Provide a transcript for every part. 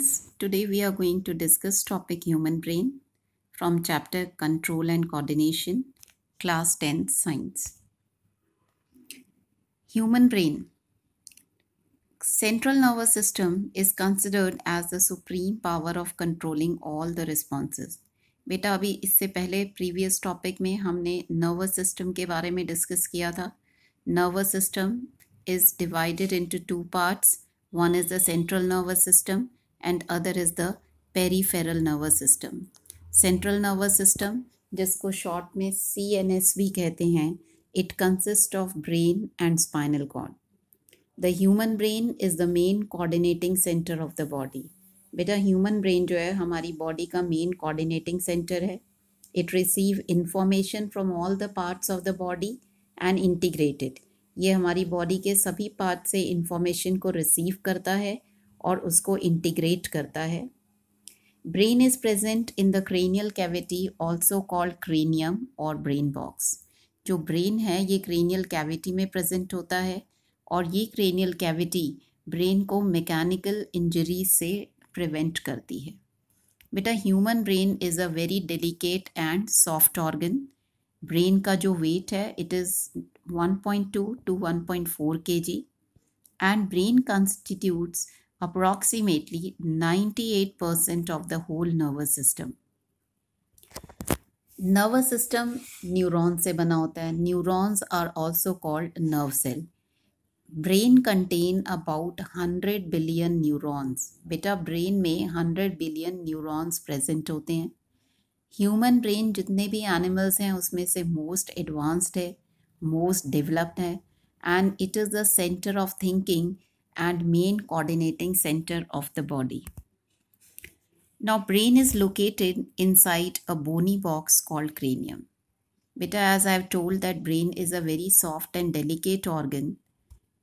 friends, today we are going to discuss topic human brain from chapter control and coordination, class 10 science. Human brain. Central nervous system is considered as the supreme power of controlling all the responses. Beta, अभी इससे पहले previous topic में हमने nervous system के बारे में discuss किया था Nervous system is divided into two parts. One is the central nervous system and other is the peripheral nervous system central nervous system जिसको शॉर्ट में सी एन एस भी कहते हैं it consist of brain and spinal cord the human brain is the main coordinating centre of the body बेटा human brain जो है हमारी body का मेन कोऑर्डिनेटिंग सेंटर है it receive information from all the parts of the body and integrated ये हमारी body के सभी पार्ट से इंफॉर्मेशन को रिसीव करता है और उसको इंटीग्रेट करता है brain is present in the cranial cavity also called cranium और ब्रेन बॉक्स जो ब्रेन है ये क्रेनियल कैविटी में प्रेजेंट होता है और ये क्रेनियल कैविटी ब्रेन को मैकेनिकल इंजरी से प्रिवेंट करती है बेटा human brain is a very delicate and soft organ brain का जो वेट है it is 1.2 to 1.4 KG and brain constitutes approximately 98% of the whole nervous system nervous system neuron से बना होता है neurons are also called nerve cell brain contain about hundred billion neurons बेटा brain में hundred billion neurons present होते हैं human brain जितने भी एनिमल्स हैं उसमें से मोस्ट एडवांस्ड है मोस्ट डेवलप्ड है and it is the centre of thinking and main coordinating center of the body. Now brain is located inside a bony box called cranium. Beta as I have told that brain is a very soft and delicate organ.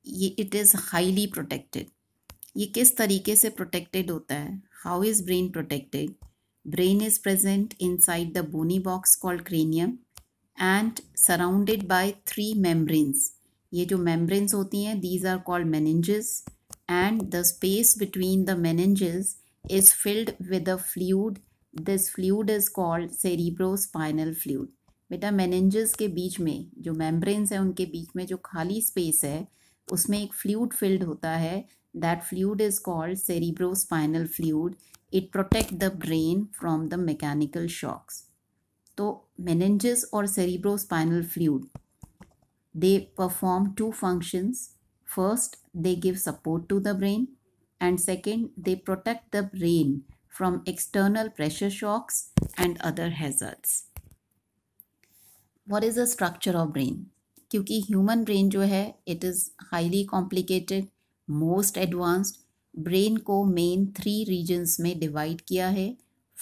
It is highly protected. ये किस तरीके से protected होता है how is brain protected brain is present inside the bony box called cranium and surrounded by three membranes ये जो membranes होती हैं these are called meninges and the space between the meninges is filled with a fluid this fluid is called cerebrospinal fluid बेटा meninges के बीच में जो membranes है उनके बीच में जो खाली स्पेस है उसमें एक फ्लूड फिल्ड होता है that fluid is called cerebrospinal fluid it protect the brain from the mechanical shocks तो मेनेंजेस और cerebrospinal fluid they perform two functions First, they give support to the brain and second, they protect the brain from external pressure shocks and other hazards. What is the structure of brain? क्योंकि human brain जो है it is highly complicated most advanced brain को main three regions में divide किया है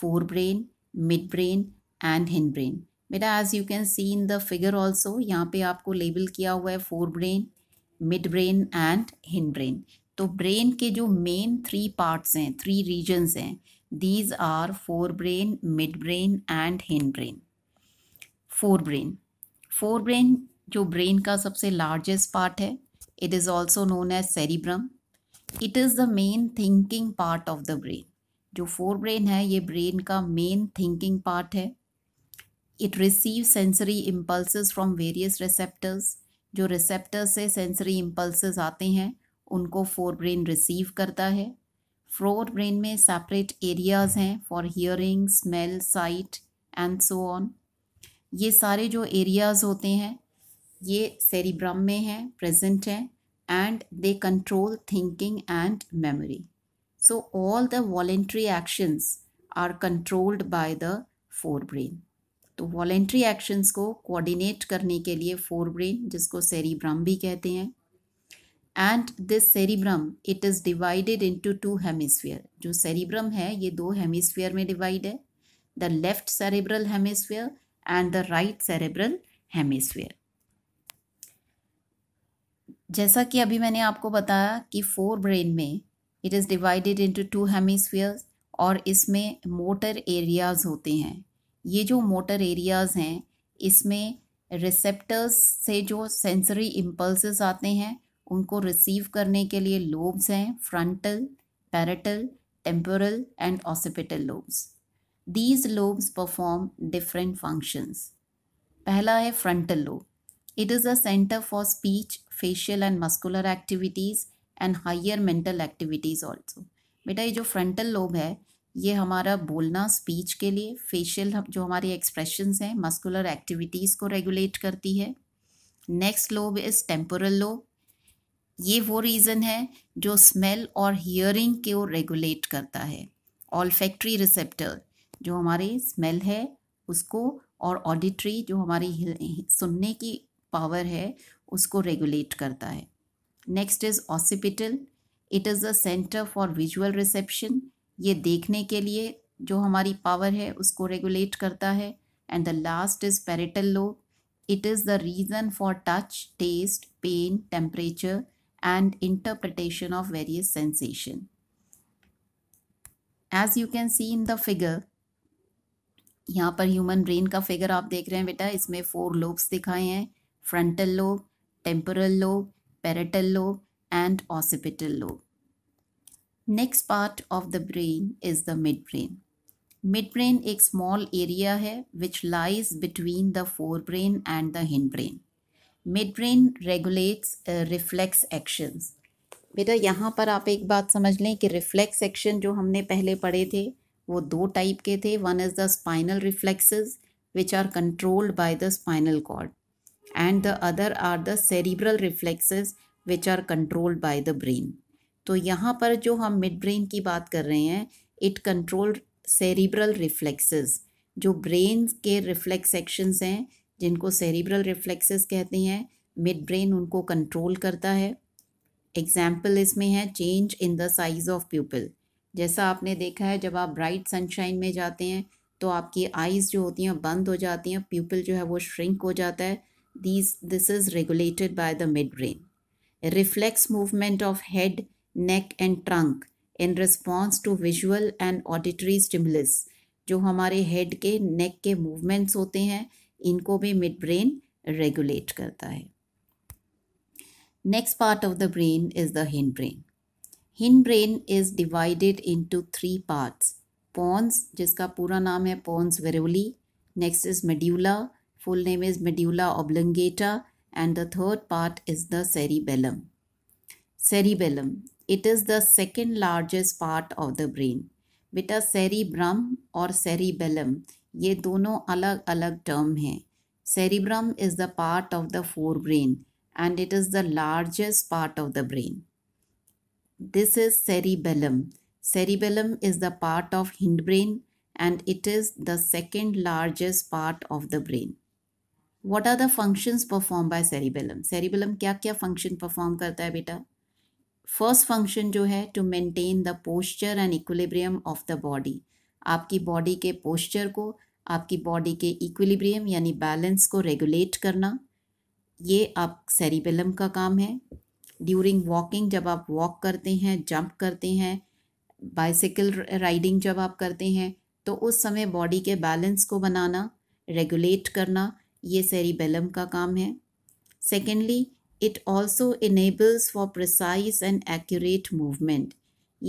forebrain midbrain and hindbrain बेटा as you can see in the figure also यहाँ पे आपको लेबल किया हुआ है forebrain midbrain and hindbrain तो ब्रेन के जो मेन थ्री पार्ट्स हैं थ्री रीजन्स हैं these are forebrain midbrain and hindbrain forebrain forebrain जो ब्रेन का सबसे लार्जेस्ट पार्ट है it is also known as cerebrum it is the main thinking part of the brain जो forebrain है ये brain का main thinking part है it receive sensory impulse from various receptors जो receptor से sensory impulses आते हैं उनको फोर ब्रेन रिसीव करता है फोर ब्रेन में सेपरेट एरियाज़ हैं for hearing smell site and so on ये सारे जो एरियाज़ होते हैं ये सेरिब्रम में हैं प्रेजेंट हैं they control thinking and memory so all the voluntary actions are controlled by the forebrain तो वॉलेंट्री एक्शंस को कोऑर्डिनेट करने के लिए फोर ब्रेन जिसको सेरिब्रम भी कहते हैं and this cerebrum it is divided into two hemisphere जो सेरिब्रम है ये दो हेमिसफेयर में डिवाइड है the left cerebral hemisphere and the right cerebral hemisphere जैसा कि अभी मैंने आपको बताया कि फोर ब्रेन में it is divided into two hemisphere और इसमें मोटर एरियाज होते हैं ये जो मोटर एरियाज हैं इसमें रिसेप्टर्स से जो सेंसरी इम्पल्स आते हैं उनको रिसीव करने के लिए लोब्स हैं frontal parietal temporal and occipital lobes these lobes perform different functions पहला है frontal lobe it is a centre for speech facial and muscular activities and higher mental activities also बेटा ये जो फ्रंटल लोब है ये हमारा बोलना स्पीच के लिए फेशियल जो हमारे एक्सप्रेशंस हैं मस्कुलर एक्टिविटीज़ को रेगुलेट करती है next lobe is temporal lobe ये वो रीज़न है जो स्मेल और हियरिंग को रेगुलेट करता है ऑल फैक्ट्री रिसेप्टर जो हमारे स्मेल है उसको और ऑडिटरी जो हमारी सुनने की पावर है उसको रेगुलेट करता है next is occipital it is the centre for visual reception ये देखने के लिए जो हमारी पावर है उसको रेगुलेट करता है and the last is parietal lobe it is the region for touch taste pain temperature and interpretation of various sensation as you can see in the figure यहाँ पर ह्यूमन ब्रेन का figure आप देख रहे हैं बेटा इसमें फोर लोब्स दिखाए हैं frontal lobe temporal lobe parietal lobe and occipital lobe next part of the brain is the midbrain midbrain एक स्मॉल एरिया है which lies between the forebrain and the hindbrain midbrain regulates reflex actions बेटा यहाँ पर आप एक बात समझ लें कि रिफ्लेक्स एक्शन जो हमने पहले पढ़े थे वो दो टाइप के थे one is the spinal reflexes which are controlled by the spinal cord and the other are the cerebral reflexes which are controlled by the brain तो यहाँ पर जो हम मिड ब्रेन की बात कर रहे हैं इट कंट्रोल सेरिब्रल रिफ्लेक्सेस जो ब्रेन के रिफ्लेक्स एक्शंस हैं जिनको सेरिब्रल रिफ्लेक्सेस कहते हैं मिड ब्रेन उनको कंट्रोल करता है एग्जाम्पल इसमें है change in the size of pupil जैसा आपने देखा है जब आप ब्राइट सनशाइन में जाते हैं तो आपकी आइज़ जो होती हैं बंद हो जाती हैं प्यूपल जो है वो श्रिंक हो जाता है these this is regulated by the midbrain reflex movement of head neck and trunk in response to visual and auditory stimulus जो हमारे हेड के नेक के मूवमेंट्स होते हैं इनको भी मिड ब्रेन रेगुलेट करता है next part of the brain is the hindbrain hindbrain is divided in into three parts pons जिसका पूरा नाम है pons varolii next is medulla full name is medulla oblongata and the third part is the cerebellum cerebellum It is the second largest part of the brain. बेटा cerebrum और cerebellum ये दोनों अलग अलग टर्म हैं cerebrum is the part of the forebrain and it is the largest part of the brain this is cerebellum cerebellum is the part of hindbrain and it is the second largest part of the brain. What are the functions performed by cerebellum? Cerebellum क्या क्या function perform करता है बेटा first function जो है to maintain the posture and equilibrium of the body आपकी body के posture को आपकी बॉडी के इक्विलिब्रियम यानी बैलेंस को रेगुलेट करना ये आप सेरिबेलम का काम है ड्यूरिंग वॉकिंग जब आप वॉक करते हैं जंप करते हैं बाइसिकल राइडिंग जब आप करते हैं तो उस समय बॉडी के बैलेंस को बनाना रेगुलेट करना ये सेरिबेलम का काम है secondly it also enables for precise and accurate movement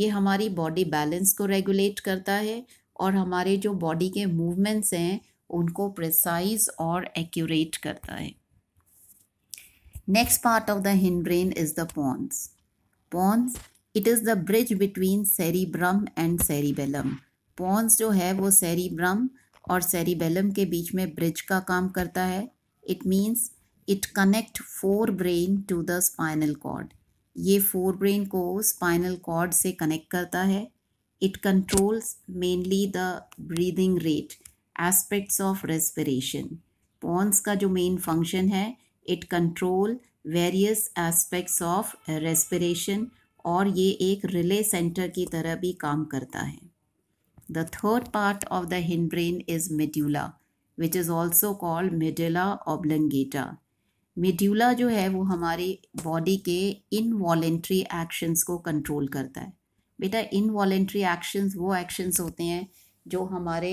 ये हमारी बॉडी बैलेंस को रेगुलेट करता है और हमारे जो बॉडी के मूवमेंट्स हैं उनको प्रिसाइज और एक्यूरेट करता है next part of the hindbrain is the pons pons it is the bridge between cerebrum and cerebellum pons जो है वो सेरीब्रम और सेरीबेलम के बीच में ब्रिज का काम करता है it means it connect forebrain to the spinal cord ये फोर ब्रेन को स्पाइनल कॉर्ड से कनेक्ट करता है it controls mainly the breathing rate aspects of respiration pons का जो मेन फंक्शन है it control various aspects of respiration और ये एक रिले सेंटर की तरह भी काम करता है the third part of the hindbrain is medulla which is also called medulla oblongata medulla जो है वो हमारी बॉडी के इनवॉलेंट्री एक्शंस को कंट्रोल करता है बेटा इनवॉलेंट्री एक्शंस वो एक्शंस होते हैं जो हमारे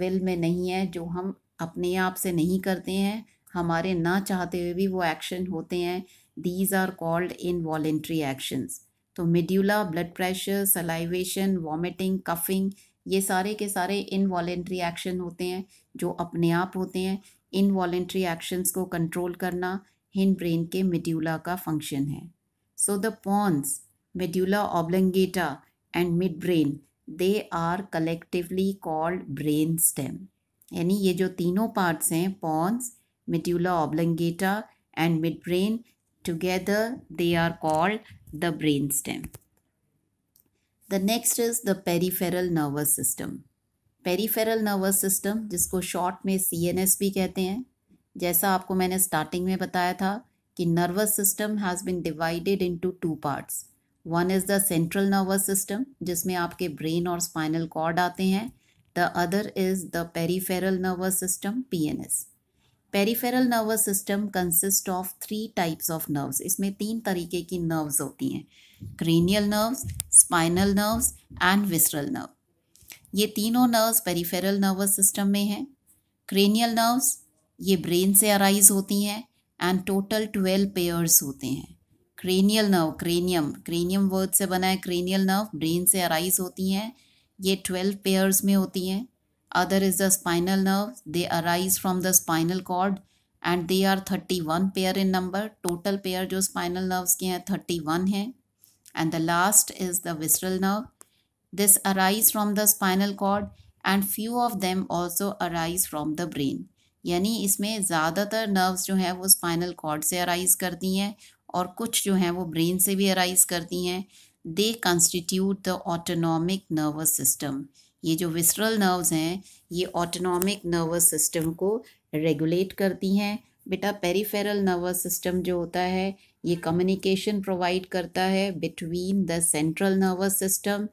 विल में नहीं है जो हम अपने आप से नहीं करते हैं हमारे ना चाहते हुए भी वो एक्शन होते हैं these are called involuntary actions तो medulla blood pressure salivation vomiting coughing ये सारे के सारे इनवॉलेंट्री एक्शन होते हैं जो अपने आप होते हैं इनवॉलेंट्री एक्शंस को कंट्रोल करना हिंड ब्रेन के मेड्यूला का फंक्शन है so the pons medulla oblongata and midbrain they are collectively called brain stem यानी ये जो तीनों पार्ट्स हैं pons medulla oblongata and midbrain they are called the brain stem the next is the peripheral nervous system peripheral nervous system जिसको short में C N S भी कहते हैं जैसा आपको मैंने स्टार्टिंग में बताया था कि nervous system has been divided in two parts one is the central nervous system जिसमें आपके ब्रेन और स्पाइनल कॉर्ड आते हैं the other is the peripheral nervous system P N S peripheral nervous system consist of three types of nerves इसमें तीन तरीके की nerves होती हैं cranial nerves spinal nerves and visceral nerve ये तीनों नर्व्स पेरीफेरल नर्वस सिस्टम में हैं क्रेनियल नर्व्स ये ब्रेन से अराइज होती हैं एंड टोटल ट्वेल्व पेयर्स होते हैं cranial nerve cranium cranium word से बना है क्रेनियल नर्व ब्रेन से अराइज होती हैं ये ट्वेल्व पेयर्स में होती हैं other is the spinal nerve they arise from the spinal cord and they are thirty one pair in number total pair जो स्पाइनल नर्व्स के हैं थर्टी वन हैं and the last is the visceral nerve This arise from the spinal cord and few of them also arise from the brain यानी इसमें ज़्यादातर nerves जो हैं वो स्पाइनल कॉर्ड से अराइज करती हैं और कुछ जो हैं वो ब्रेन से भी अराइज करती हैं they constitute the autonomic nervous system ये जो विसरल नर्व्स हैं ये ऑटोनॉमिक नर्वस सिस्टम को रेगुलेट करती हैं बेटा पेरीफेरल नर्वस सिस्टम जो होता है ये कम्युनिकेशन प्रोवाइड करता है between the central nervous system